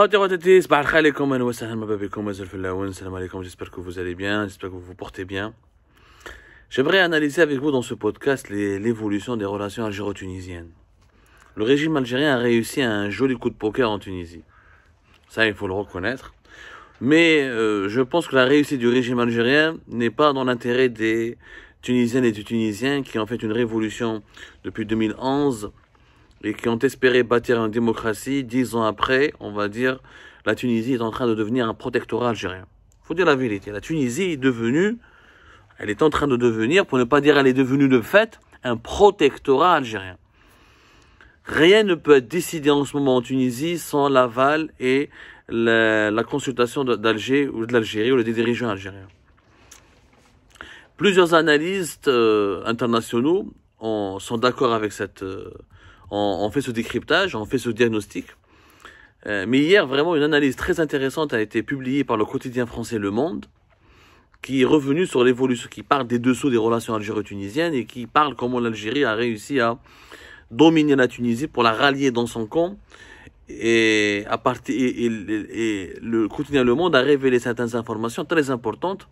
j'espère que vous allez bien, j'espère que vous vous portez bien. J'aimerais analyser avec vous dans ce podcast l'évolution des relations algéro-tunisiennes. Le régime algérien a réussi un joli coup de poker en Tunisie. Ça, il faut le reconnaître. Mais euh, je pense que la réussite du régime algérien n'est pas dans l'intérêt des Tunisiennes et des Tunisiens qui ont fait une révolution depuis 2011 et qui ont espéré bâtir une démocratie, dix ans après, on va dire, la Tunisie est en train de devenir un protectorat algérien. faut dire la vérité. La Tunisie est devenue, elle est en train de devenir, pour ne pas dire elle est devenue de fait, un protectorat algérien. Rien ne peut être décidé en ce moment en Tunisie sans l'aval et la, consultation d'Alger ou de l'Algérie ou des dirigeants algériens. Plusieurs analystes euh, internationaux sont d'accord avec cette... Euh, on, fait ce décryptage, on fait ce diagnostic. Euh, mais hier, vraiment, une analyse très intéressante a été publiée par le quotidien français Le Monde, qui est revenu sur l'évolution, qui parle des dessous des relations algéro-tunisiennes et qui parle comment l'Algérie a réussi à dominer la Tunisie pour la rallier dans son camp. Et, à partir, et, le quotidien Le Monde a révélé certaines informations très importantes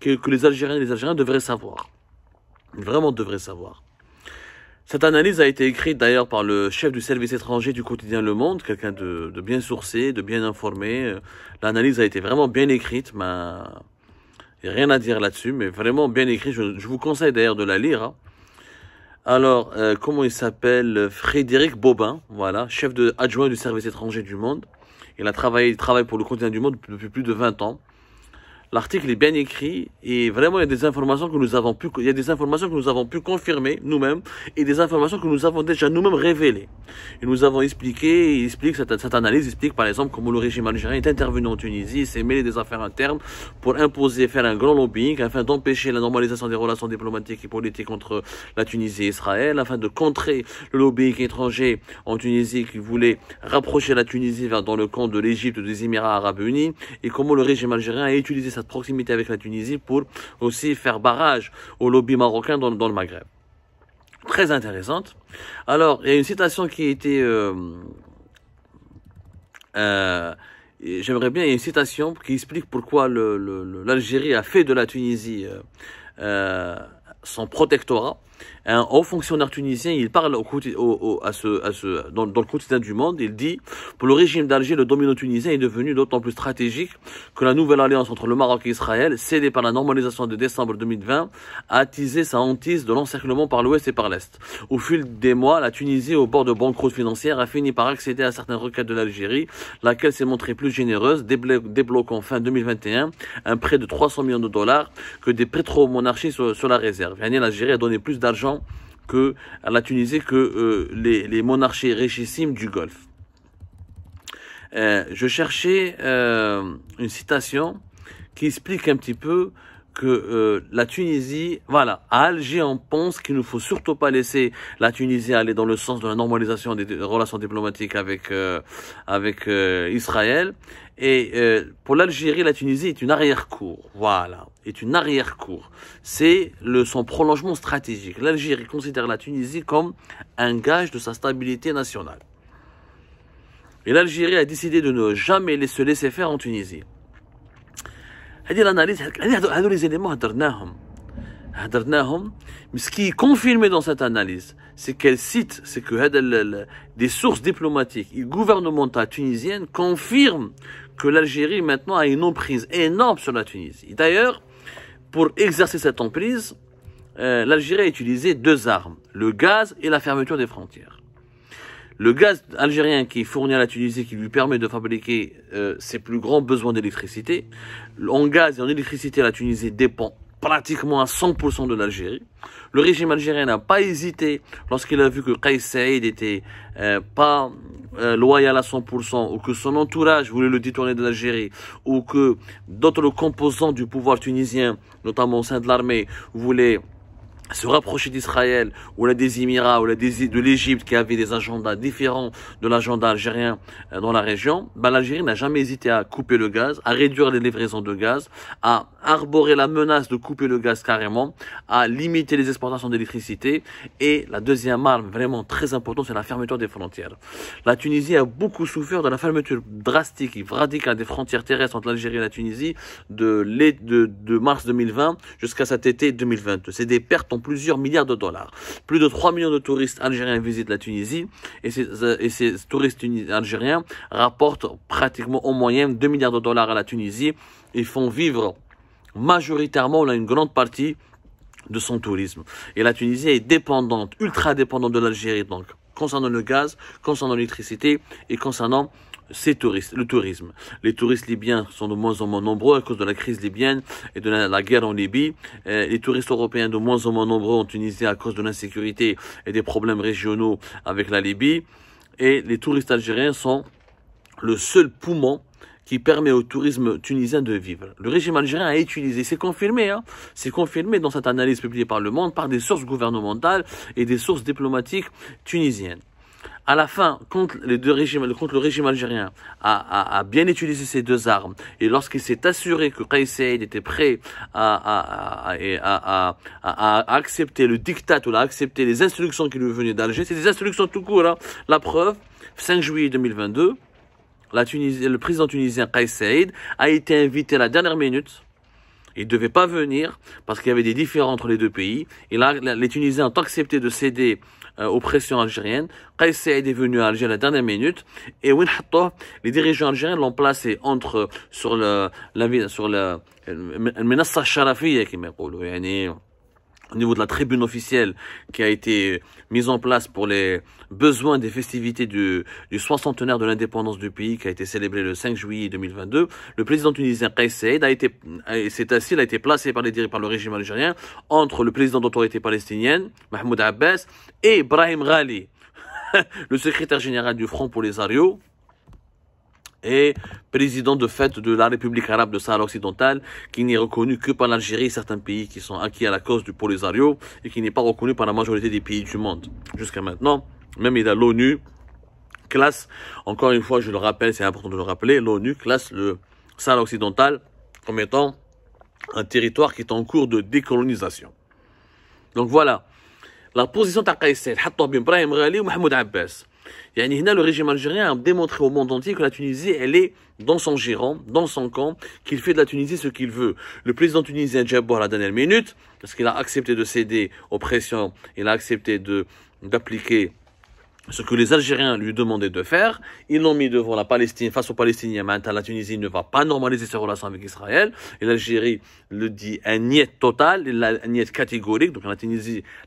que, que les Algériens et les Algériens devraient savoir. Vraiment devraient savoir. Cette analyse a été écrite d'ailleurs par le chef du service étranger du quotidien Le Monde, quelqu'un de, bien sourcé, de bien informé. Euh, l'analyse a été vraiment bien écrite, mais euh, rien à dire là-dessus, mais vraiment bien écrite. Je, vous conseille d'ailleurs de la lire. Hein. Alors, euh, comment il s'appelle Frédéric Bobin, voilà, chef de, adjoint du service étranger du Monde. Il a travaillé, travaille pour le quotidien du Monde depuis plus de 20 ans. L'article est bien écrit et vraiment il y a des informations que nous avons pu, il y a des informations que nous avons pu confirmer nous-mêmes et des informations que nous avons déjà nous-mêmes révélées. Et nous avons expliqué, explique cette, cette, analyse explique par exemple comment le régime algérien est intervenu en Tunisie, s'est mêlé des affaires internes pour imposer, faire un grand lobbying afin d'empêcher la normalisation des relations diplomatiques et politiques contre la Tunisie et Israël, afin de contrer le lobbying étranger en Tunisie qui voulait rapprocher la Tunisie vers dans le camp de l'Égypte ou des Émirats Arabes Unis et comment le régime algérien a utilisé cette proximité avec la Tunisie pour aussi faire barrage au lobby marocain dans, le Maghreb. Très intéressante. Alors, il y a une citation qui a été... Euh, euh, j'aimerais bien, une citation qui explique pourquoi l'Algérie a fait de la Tunisie euh, son protectorat un haut fonctionnaire tunisien, il parle au, au, à ce, dans, le quotidien du monde, il dit « Pour le régime d'Alger, le domino tunisien est devenu d'autant plus stratégique que la nouvelle alliance entre le Maroc et Israël, cédée par la normalisation de décembre 2020, a attisé sa hantise de l'encerclement par l'ouest et par l'est. Au fil des mois, la Tunisie, au bord de banqueroute financières a fini par accéder à certaines requêtes de l'Algérie, laquelle s'est montrée plus généreuse, débloquant fin 2021 un prêt de 300 millions de dollars que des pétromonarchies sur, sur la réserve. L'Algérie a donné plus d'argent que la Tunisie que euh, les, monarchies richissimes du Golfe. Euh, je cherchais euh, une citation qui explique un petit peu que la Tunisie, voilà, à Alger, on pense qu'il ne faut surtout pas laisser la Tunisie aller dans le sens de la normalisation des relations diplomatiques avec avec Israël. Et euh, pour l'Algérie, la Tunisie est une arrière-cour. Voilà, est une arrière-cour. C'est son prolongement stratégique. L'Algérie considère la Tunisie comme un gage de sa stabilité nationale. Et l'Algérie a décidé de ne jamais se laisser faire en Tunisie. l'analyse, les éléments mais ce qui est confirmé dans cette analyse c'est qu'elle cite c'est que des sources diplomatiques et gouvernementales tunisiennes confirment que l'Algérie maintenant a une emprise énorme sur la Tunisie. D'ailleurs, pour exercer cette emprise, euh, l'Algérie a utilisé deux armes, le gaz et la fermeture des frontières. Le gaz algérien qui est fourni à la Tunisie, qui lui permet de fabriquer euh, ses plus grands besoins d'électricité, en gaz et en électricité, la Tunisie dépend pratiquement à 100% de l'Algérie. Le régime algérien n'a pas hésité lorsqu'il a vu que Kais Saïd n'était euh, pas euh, loyal à 100% ou que son entourage voulait le détourner de l'Algérie ou que d'autres composants du pouvoir tunisien, notamment au sein de l'armée, voulaient se rapprocher d'Israël ou la des Émirats ou la des, de l'Égypte qui avait des agendas différents de l'agenda algérien euh, dans la région, ben l'Algérie n'a jamais hésité à couper le gaz, à réduire les livraisons de gaz, à arborer la menace de couper le gaz carrément, à limiter les exportations d'électricité et la deuxième arme vraiment très importante c'est la fermeture des frontières. La Tunisie a beaucoup souffert de la fermeture drastique et radicale des frontières terrestres entre l'Algérie et la Tunisie de, de, de mars 2020 jusqu'à cet été 2022. C'est des pertes plusieurs milliards de dollars. Plus de 3 millions de touristes algériens visitent la Tunisie et ces, euh, touristes algériens rapportent pratiquement en moyenne 2 milliards de dollars à la Tunisie et font vivre majoritairement, une grande partie de son tourisme. Et la Tunisie est dépendante, ultra dépendante de l'Algérie donc concernant le gaz, concernant l'électricité et concernant ces touristes, le tourisme. Les touristes libyens sont de moins en moins nombreux à cause de la crise libyenne et de la, guerre en Libye. Euh, les touristes européens de moins en moins nombreux en Tunisie à cause de l'insécurité et des problèmes régionaux avec la Libye. Et les touristes algériens sont le seul poumon qui permet au tourisme tunisien de vivre. Le régime algérien a utilisé, c'est confirmé, hein, c'est confirmé dans cette analyse publiée par Le Monde, par des sources gouvernementales et des sources diplomatiques tunisiennes. À la fin, contre, les deux régimes, contre le régime algérien a, a, a bien utilisé ces deux armes, et lorsqu'il s'est assuré que Qaïs était prêt à, à, à, accepter le diktat ou à accepter les instructions qui lui venaient d'Alger, c'est des instructions tout court, là hein. la preuve, 5 juillet 2022, le président tunisien Kais Saïd a été invité à la dernière minute. Il ne devait pas venir parce qu'il y avait des différends entre les deux pays. Et là, les Tunisiens ont accepté de céder euh, aux pressions algériennes. Kais Saïd est venu à Alger à la dernière minute. Et les dirigeants algériens l'ont placé entre, sur le, la, sur la, au niveau de la tribune officielle qui a été euh, mise en place pour les besoins des festivités du, du soixantenaire de l'indépendance du pays qui a été célébré le 5 juillet 2022, le président tunisien Kais a été, a été placé par, les, par le régime algérien entre le président d'autorité palestinienne, Mahmoud Abbas, et Brahim Ghali, le secrétaire général du Front Polisario, et président de fait de la République arabe de Sahara occidentale qui n'est reconnu que par l'Algérie et certains pays qui sont acquis à la cause du Polisario et qui n'est pas reconnu par la majorité des pays du monde. Jusqu'à maintenant, même il a l'ONU classe, encore une fois, je le rappelle, c'est important de le rappeler, l'ONU classe le Sahara occidental comme étant un territoire qui est en cours de décolonisation. Donc voilà, la position de Qaïsel, Hattab Ibrahim Ghali ou Mahmoud Abbas. Et le régime algérien a démontré au monde entier que la Tunisie, elle est dans son giron, dans son camp, qu'il fait de la Tunisie ce qu'il veut. Le président tunisien Djabo à la dernière minute, parce qu'il a accepté de céder aux pressions, il a accepté d'appliquer ce que les Algériens lui demandaient de faire. Ils l'ont mis devant la Palestine, face aux Palestiniens. Maintenant, la Tunisie ne va pas normaliser ses relations avec Israël. Et l'Algérie le dit un niet total, un niet catégorique. Donc la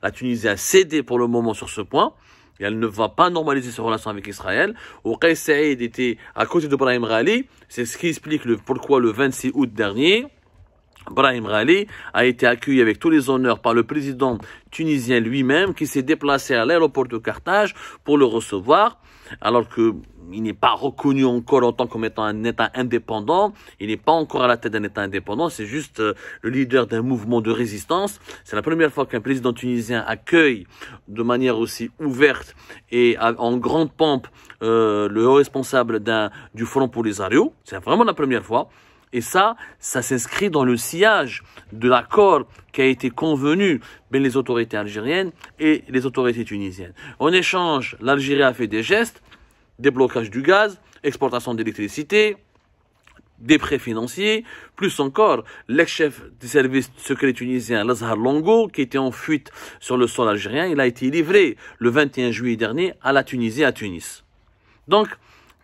la Tunisie a cédé pour le moment sur ce point elle ne va pas normaliser ses relations avec Israël. Au Saïd était à côté de Brahim Ghali. C'est ce qui explique le, pourquoi le 26 août dernier, Brahim Ghali a été accueilli avec tous les honneurs par le président tunisien lui-même qui s'est déplacé à l'aéroport de Carthage pour le recevoir alors qu'il n'est pas reconnu encore en tant comme étant un État indépendant, il n'est pas encore à la tête d'un État indépendant, c'est juste euh, le leader d'un mouvement de résistance. C'est la première fois qu'un président tunisien accueille de manière aussi ouverte et en grande pompe euh, le le responsable du Front pour les Polisario. C'est vraiment la première fois. Et ça, ça s'inscrit dans le sillage de l'accord qui a été convenu entre les autorités algériennes et les autorités tunisiennes. En échange, l'Algérie a fait des gestes, déblocage du gaz, exportation d'électricité, des prêts financiers, plus encore l'ex-chef du service secret tunisien Lazhar Longo, qui était en fuite sur le sol algérien, il a été livré le 21 juillet dernier à la Tunisie, à Tunis. Donc,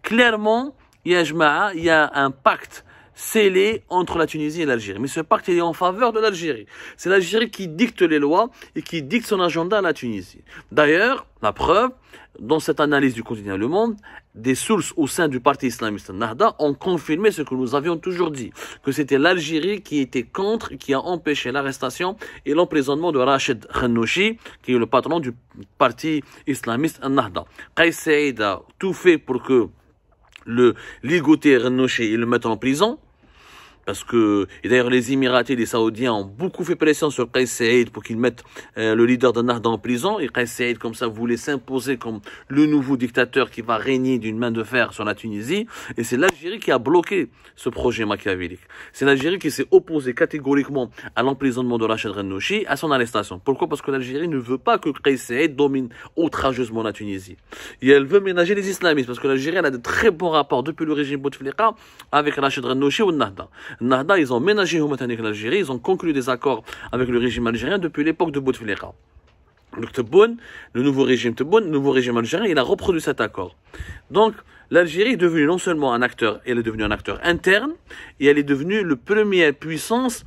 clairement, il y a un pacte scellé entre la Tunisie et l'Algérie. Mais ce pacte est en faveur de l'Algérie. C'est l'Algérie qui dicte les lois et qui dicte son agenda à la Tunisie. D'ailleurs, la preuve, dans cette analyse du quotidien Le Monde, des sources au sein du parti islamiste Nahda ont confirmé ce que nous avions toujours dit, que c'était l'Algérie qui était contre, qui a empêché l'arrestation et l'emprisonnement de Rachid Khanouchi, qui est le patron du parti islamiste Nahda. Qais a tout fait pour que le ligoté il le mette en prison, parce que, et d'ailleurs, les Émiratis et les Saoudiens ont beaucoup fait pression sur Qais Saïd pour qu'il mette euh, le leader Nahda en prison. Et Qais Saïd, comme ça, voulait s'imposer comme le nouveau dictateur qui va régner d'une main de fer sur la Tunisie. Et c'est l'Algérie qui a bloqué ce projet machiavélique. C'est l'Algérie qui s'est opposée catégoriquement à l'emprisonnement de Rachid Renouchi, à son arrestation. Pourquoi Parce que l'Algérie ne veut pas que Kais Saïd domine outrageusement la Tunisie. Et elle veut ménager les islamistes parce que l'Algérie, a de très bons rapports depuis le régime Bouteflika avec Rachid Renouchi ou Nahda. Nahda, ils ont ménagé avec l'Algérie, ils ont conclu des accords avec le régime algérien depuis l'époque de Bouteflika. le nouveau régime Tebboune, nouveau régime algérien, il a reproduit cet accord. Donc l'Algérie est devenue non seulement un acteur, elle est devenue un acteur interne, et elle est devenue la première puissance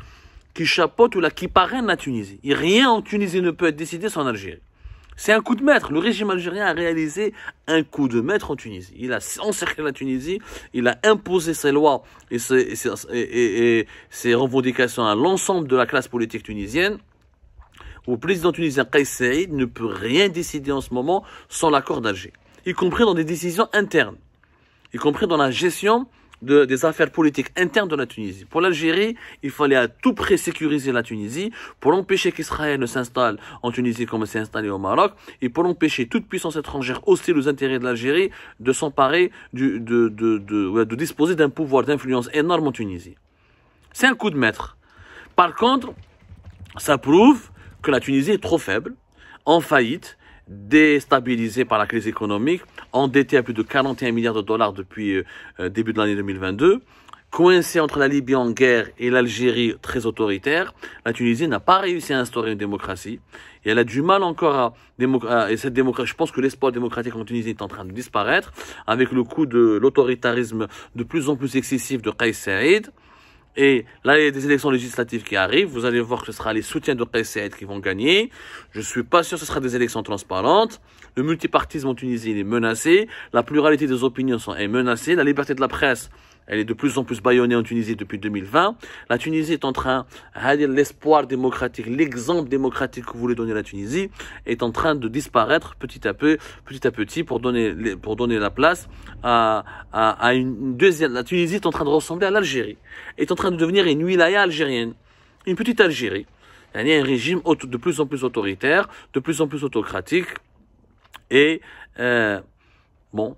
qui chapeaute ou la qui parraine la Tunisie. Et rien en Tunisie ne peut être décidé sans l'Algérie. C'est un coup de maître. Le régime algérien a réalisé un coup de maître en Tunisie. Il a encerclé la Tunisie, il a imposé ses lois et ses, revendications à l'ensemble de la classe politique tunisienne. le président tunisien Kais Saïd ne peut rien décider en ce moment sans l'accord d'Alger, y compris dans des décisions internes, y compris dans la gestion des affaires politiques internes de la Tunisie. Pour l'Algérie, il fallait à tout prix sécuriser la Tunisie pour empêcher qu'Israël ne s'installe en Tunisie comme s'est installé au Maroc et pour empêcher toute puissance étrangère hostile aux intérêts de l'Algérie de s'emparer, de, de, de, de disposer d'un pouvoir d'influence énorme en Tunisie. C'est un coup de maître. Par contre, ça prouve que la Tunisie est trop faible, en faillite, déstabilisé par la crise économique, endetté à plus de 41 milliards de dollars depuis euh, euh début de l'année 2022, coincé entre la Libye en guerre et l'Algérie très autoritaire, la Tunisie n'a pas réussi à instaurer une démocratie et elle a du mal encore à, et cette démocratie. Je pense que l'espoir démocratique en Tunisie est en train de disparaître avec le coup de l'autoritarisme de plus en plus excessif de Kais Saïd et là, il y a des élections législatives qui arrivent, vous allez voir que ce sera les soutiens de Qais qui vont gagner. Je suis pas sûr que ce sera des élections transparentes. Le multipartisme en Tunisie est menacé, la pluralité des opinions est menacée, la liberté de la presse elle est de plus en plus baïonnée en Tunisie depuis 2020. La Tunisie est en train, l'espoir démocratique, l'exemple démocratique que vous voulez donner la Tunisie, est en train de disparaître petit à petit à petit, pour donner, pour donner la place à, à une deuxième. La Tunisie est en train de ressembler à l'Algérie, est en train de devenir une wilaya algérienne, une petite Algérie. Il y a un régime de plus en plus autoritaire, de plus en plus autocratique, et euh, bon,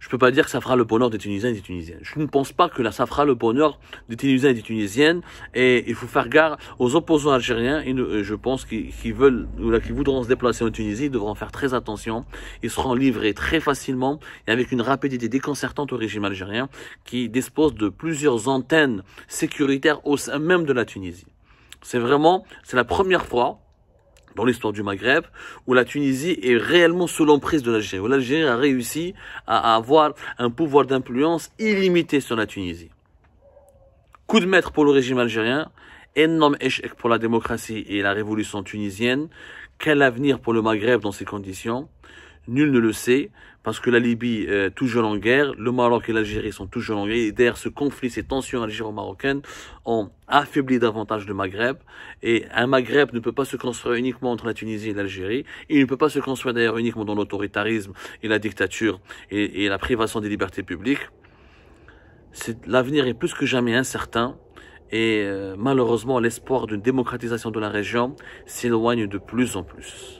je peux pas dire que ça fera le bonheur des Tunisiens et des Tunisiennes. Je ne pense pas que ça fera le bonheur des Tunisiens et des Tunisiennes. Et il faut faire gare aux opposants algériens. Et je pense qu'ils veulent ou qui voudront se déplacer en Tunisie, ils devront faire très attention. Ils seront livrés très facilement et avec une rapidité déconcertante au régime algérien qui dispose de plusieurs antennes sécuritaires au sein même de la Tunisie. C'est vraiment, c'est la première fois dans l'histoire du Maghreb, où la Tunisie est réellement sous l'emprise de l'Algérie, où l'Algérie a réussi à avoir un pouvoir d'influence illimité sur la Tunisie. Coup de maître pour le régime algérien, énorme échec pour la démocratie et la révolution tunisienne. Quel avenir pour le Maghreb dans ces conditions nul ne le sait, parce que la Libye est toujours en guerre, le Maroc et l'Algérie sont toujours en guerre, et derrière ce conflit, ces tensions algéro-marocaines ont affaibli davantage le Maghreb, et un Maghreb ne peut pas se construire uniquement entre la Tunisie et l'Algérie, il ne peut pas se construire d'ailleurs uniquement dans l'autoritarisme et la dictature et, la privation des libertés publiques. L'avenir est plus que jamais incertain, et euh, malheureusement l'espoir d'une démocratisation de la région s'éloigne de plus en plus.